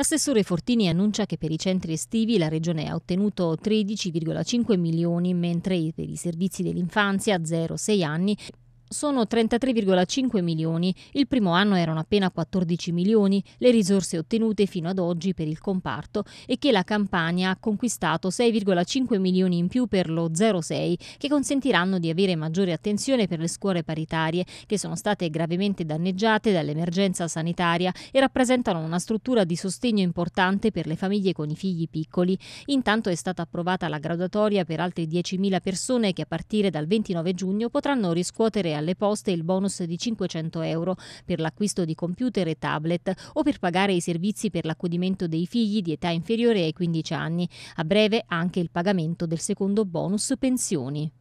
L'assessore Fortini annuncia che per i centri estivi la Regione ha ottenuto 13,5 milioni, mentre per i servizi dell'infanzia 0-6 anni sono 33,5 milioni, il primo anno erano appena 14 milioni le risorse ottenute fino ad oggi per il comparto e che la Campania ha conquistato 6,5 milioni in più per lo 06 che consentiranno di avere maggiore attenzione per le scuole paritarie che sono state gravemente danneggiate dall'emergenza sanitaria e rappresentano una struttura di sostegno importante per le famiglie con i figli piccoli. Intanto è stata approvata la graduatoria per altre 10.000 persone che a partire dal 29 giugno potranno riscuotere alle poste il bonus di 500 euro per l'acquisto di computer e tablet o per pagare i servizi per l'accudimento dei figli di età inferiore ai 15 anni. A breve anche il pagamento del secondo bonus pensioni.